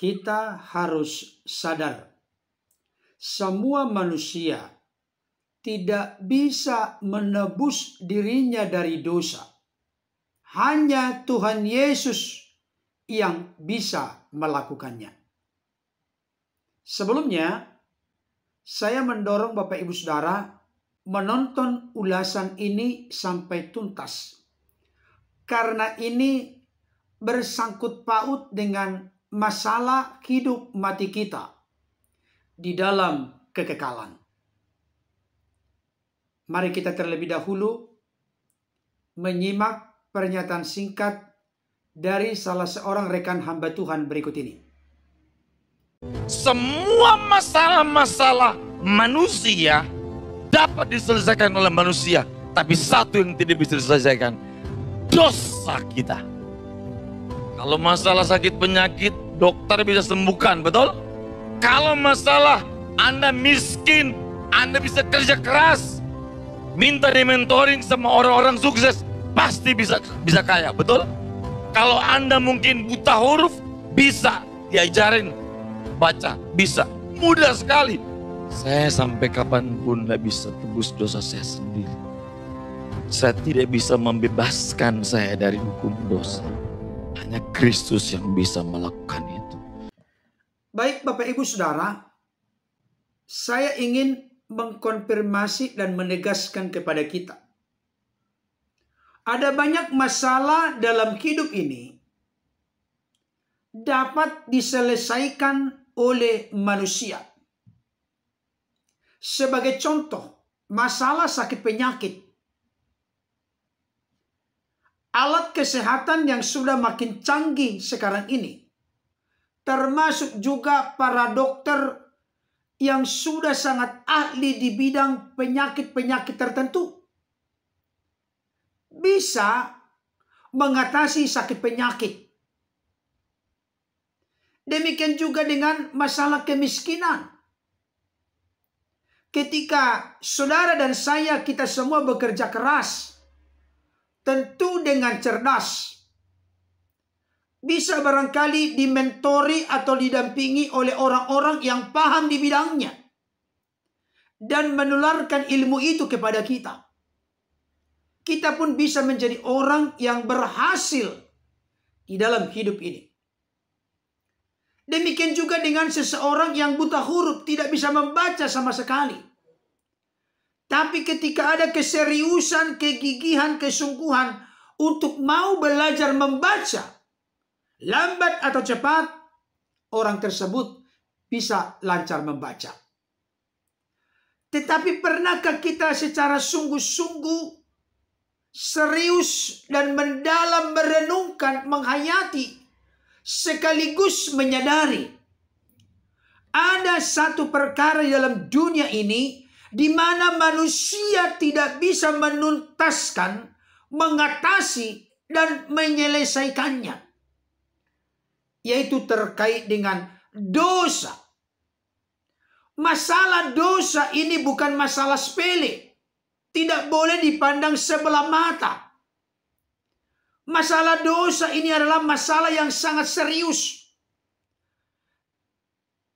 kita harus sadar semua manusia tidak bisa menebus dirinya dari dosa. Hanya Tuhan Yesus yang bisa melakukannya. Sebelumnya, saya mendorong Bapak Ibu Saudara menonton ulasan ini sampai tuntas. Karena ini bersangkut paut dengan masalah hidup mati kita di dalam kekekalan. Mari kita terlebih dahulu menyimak pernyataan singkat dari salah seorang rekan hamba Tuhan berikut ini. Semua masalah-masalah manusia dapat diselesaikan oleh manusia, tapi satu yang tidak bisa diselesaikan, dosa kita. Kalau masalah sakit penyakit dokter bisa sembuhkan, betul? Kalau masalah Anda miskin, Anda bisa kerja keras, minta di mentoring sama orang-orang sukses, pasti bisa bisa kaya, betul? Kalau Anda mungkin buta huruf, bisa diajarin baca, bisa. Mudah sekali. Saya sampai kapanpun tidak bisa tebus dosa saya sendiri. Saya tidak bisa membebaskan saya dari hukum dosa hanya Kristus yang bisa melakukan itu. Baik Bapak Ibu Saudara, saya ingin mengkonfirmasi dan menegaskan kepada kita. Ada banyak masalah dalam hidup ini dapat diselesaikan oleh manusia. Sebagai contoh, masalah sakit penyakit alat kesehatan yang sudah makin canggih sekarang ini. Termasuk juga para dokter yang sudah sangat ahli di bidang penyakit-penyakit tertentu. Bisa mengatasi sakit penyakit. Demikian juga dengan masalah kemiskinan. Ketika saudara dan saya kita semua bekerja keras tentu dengan cerdas. Bisa barangkali dimentori atau didampingi oleh orang-orang yang paham di bidangnya. Dan menularkan ilmu itu kepada kita. Kita pun bisa menjadi orang yang berhasil di dalam hidup ini. Demikian juga dengan seseorang yang buta huruf, tidak bisa membaca sama sekali tapi ketika ada keseriusan, kegigihan, kesungguhan untuk mau belajar membaca, lambat atau cepat, orang tersebut bisa lancar membaca. Tetapi pernahkah kita secara sungguh-sungguh serius dan mendalam merenungkan, menghayati, sekaligus menyadari ada satu perkara dalam dunia ini di mana manusia tidak bisa menuntaskan, mengatasi, dan menyelesaikannya, yaitu terkait dengan dosa. Masalah dosa ini bukan masalah sepele, tidak boleh dipandang sebelah mata. Masalah dosa ini adalah masalah yang sangat serius.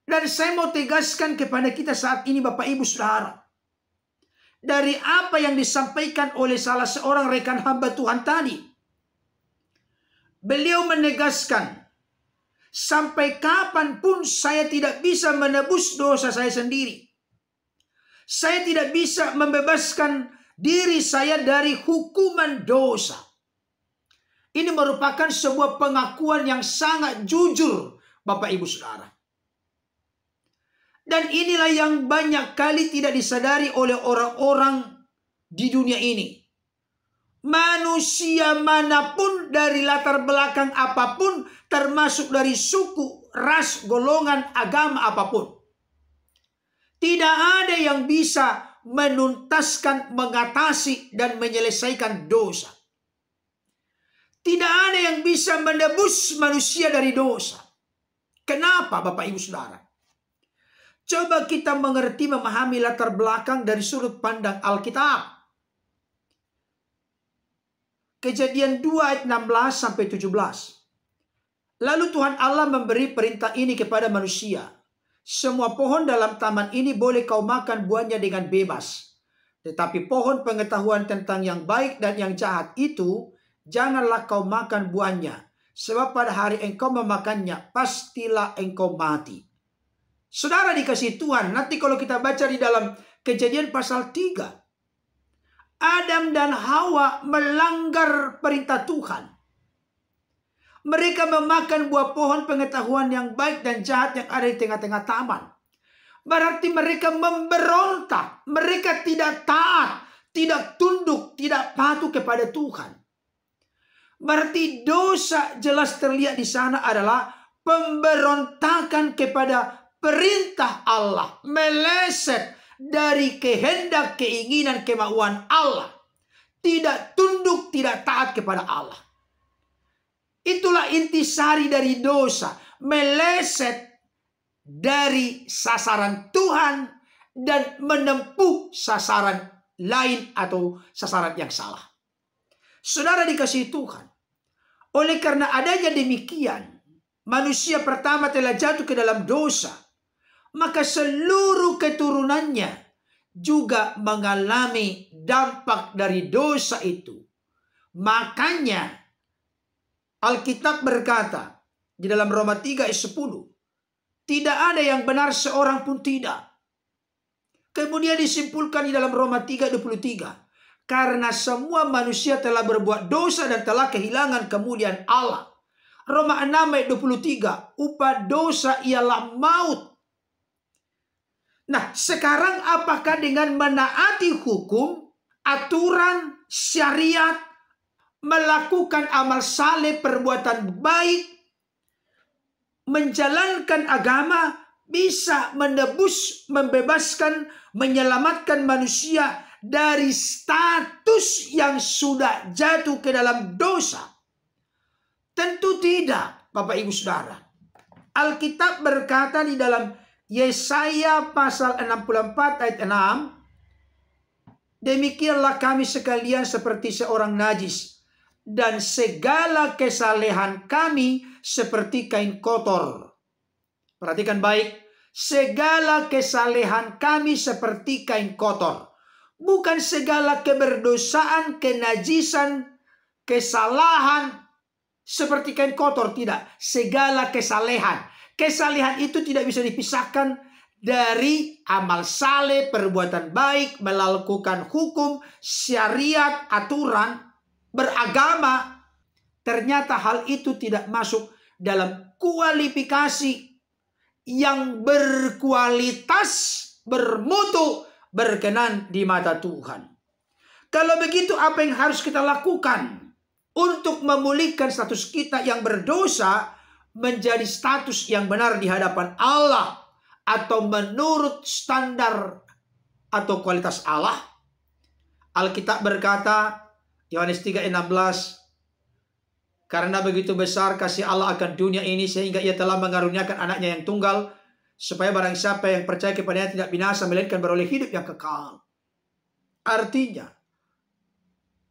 Dan saya mau tegaskan kepada kita saat ini Bapak Ibu Saudara dari apa yang disampaikan oleh salah seorang rekan hamba Tuhan tadi. Beliau menegaskan, sampai kapanpun saya tidak bisa menebus dosa saya sendiri. Saya tidak bisa membebaskan diri saya dari hukuman dosa. Ini merupakan sebuah pengakuan yang sangat jujur, Bapak Ibu Saudara. Dan inilah yang banyak kali tidak disadari oleh orang-orang di dunia ini. Manusia manapun dari latar belakang apapun termasuk dari suku, ras, golongan, agama apapun. Tidak ada yang bisa menuntaskan, mengatasi, dan menyelesaikan dosa. Tidak ada yang bisa menebus manusia dari dosa. Kenapa Bapak Ibu Saudara? Coba kita mengerti memahami latar belakang dari sudut pandang Alkitab. Kejadian 2 ayat 16 sampai 17. Lalu Tuhan Allah memberi perintah ini kepada manusia. Semua pohon dalam taman ini boleh kau makan buahnya dengan bebas. Tetapi pohon pengetahuan tentang yang baik dan yang jahat itu janganlah kau makan buahnya. Sebab pada hari engkau memakannya, pastilah engkau mati. Saudara dikasih Tuhan, nanti kalau kita baca di dalam kejadian pasal 3. Adam dan Hawa melanggar perintah Tuhan. Mereka memakan buah pohon pengetahuan yang baik dan jahat yang ada di tengah-tengah taman. Berarti mereka memberontak, mereka tidak taat, tidak tunduk, tidak patuh kepada Tuhan. Berarti dosa jelas terlihat di sana adalah pemberontakan kepada perintah Allah meleset dari kehendak, keinginan, kemauan Allah. Tidak tunduk, tidak taat kepada Allah. Itulah intisari dari dosa. Meleset dari sasaran Tuhan dan menempuh sasaran lain atau sasaran yang salah. Saudara dikasih Tuhan. Oleh karena adanya demikian, manusia pertama telah jatuh ke dalam dosa maka seluruh keturunannya juga mengalami dampak dari dosa itu. Makanya Alkitab berkata di dalam Roma 3 ayat 10, tidak ada yang benar seorang pun tidak. Kemudian disimpulkan di dalam Roma 3 23, karena semua manusia telah berbuat dosa dan telah kehilangan kemuliaan Allah. Roma 6 ayat 23, upah dosa ialah maut Nah, sekarang apakah dengan menaati hukum, aturan, syariat, melakukan amal saleh, perbuatan baik, menjalankan agama bisa menebus, membebaskan, menyelamatkan manusia dari status yang sudah jatuh ke dalam dosa? Tentu tidak, Bapak Ibu Saudara. Alkitab berkata di dalam Yesaya pasal 64 ayat 6 Demikianlah kami sekalian seperti seorang najis dan segala kesalehan kami seperti kain kotor. Perhatikan baik, segala kesalehan kami seperti kain kotor. Bukan segala keberdosaan, kenajisan, kesalahan seperti kain kotor, tidak. Segala kesalehan Kesalehan itu tidak bisa dipisahkan dari amal saleh, perbuatan baik, melakukan hukum, syariat, aturan, beragama. Ternyata hal itu tidak masuk dalam kualifikasi yang berkualitas, bermutu, berkenan di mata Tuhan. Kalau begitu apa yang harus kita lakukan untuk memulihkan status kita yang berdosa menjadi status yang benar di hadapan Allah atau menurut standar atau kualitas Allah. Alkitab berkata Yohanes 3:16 karena begitu besar kasih Allah akan dunia ini sehingga ia telah mengaruniakan anaknya yang tunggal supaya barang siapa yang percaya kepadanya tidak binasa melainkan beroleh hidup yang kekal. Artinya,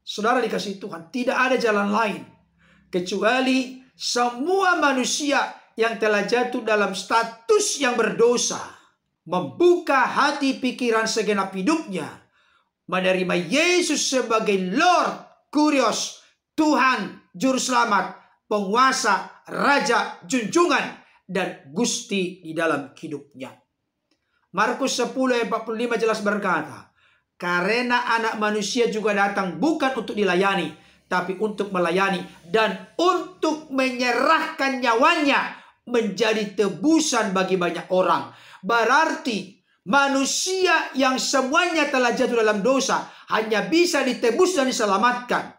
saudara dikasih Tuhan, tidak ada jalan lain kecuali semua manusia yang telah jatuh dalam status yang berdosa, membuka hati pikiran segenap hidupnya, menerima Yesus sebagai Lord, Kurios, Tuhan, Juru Selamat, Penguasa, Raja, Junjungan, dan Gusti di dalam hidupnya. Markus 10 ayat 45 jelas berkata, Karena anak manusia juga datang bukan untuk dilayani, tapi untuk melayani dan untuk menyerahkan nyawanya menjadi tebusan bagi banyak orang. Berarti manusia yang semuanya telah jatuh dalam dosa hanya bisa ditebus dan diselamatkan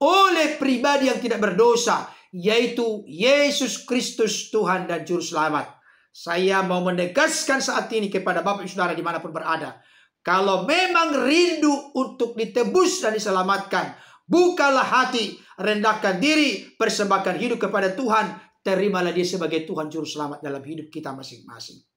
oleh pribadi yang tidak berdosa yaitu Yesus Kristus Tuhan dan Juru Selamat. Saya mau menegaskan saat ini kepada Bapak Ibu Saudara dimanapun berada. Kalau memang rindu untuk ditebus dan diselamatkan Bukalah hati, rendahkan diri, persembahkan hidup kepada Tuhan. Terimalah dia sebagai Tuhan Juru Selamat dalam hidup kita masing-masing.